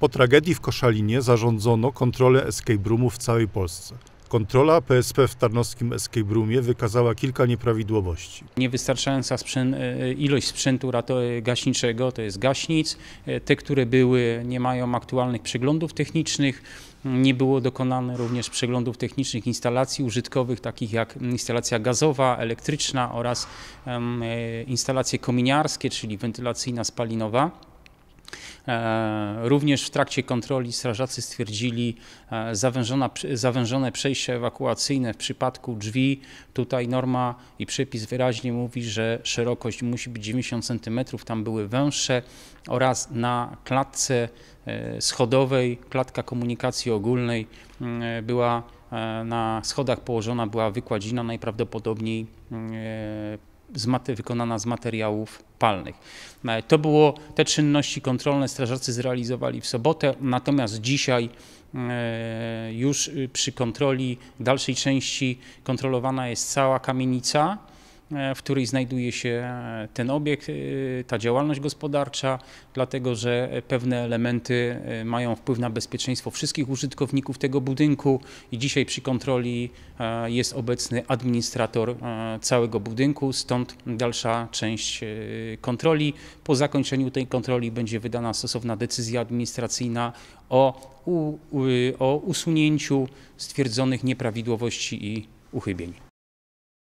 Po tragedii w Koszalinie zarządzono kontrolę escape roomów w całej Polsce. Kontrola PSP w tarnowskim escape roomie wykazała kilka nieprawidłowości. Niewystarczająca sprzęt, e, ilość sprzętu e, gaśniczego, to jest gaśnic. E, te, które były, nie mają aktualnych przeglądów technicznych. Mm, nie było dokonane również przeglądów technicznych instalacji użytkowych, takich jak instalacja gazowa, elektryczna oraz instalacje kominiarskie, czyli wentylacyjna, spalinowa. E, również w trakcie kontroli strażacy stwierdzili e, zawężone przejście ewakuacyjne w przypadku drzwi. Tutaj norma i przepis wyraźnie mówi, że szerokość musi być 90 cm, tam były węższe oraz na klatce e, schodowej, klatka komunikacji ogólnej mm, była na schodach położona była wykładzina najprawdopodobniej mm, z wykonana z materiałów palnych. E, to było te czynności kontrolne strażacy zrealizowali w sobotę, natomiast dzisiaj e, już y, przy kontroli dalszej części kontrolowana jest cała kamienica. E, w której znajduje się e, ten obiekt, e, ta działalność gospodarcza, dlatego że pewne elementy mają wpływ na bezpieczeństwo wszystkich użytkowników tego budynku i dzisiaj przy kontroli jest obecny administrator całego budynku, stąd dalsza część kontroli. Po zakończeniu tej kontroli będzie wydana stosowna decyzja administracyjna o, u, o usunięciu stwierdzonych nieprawidłowości i uchybień.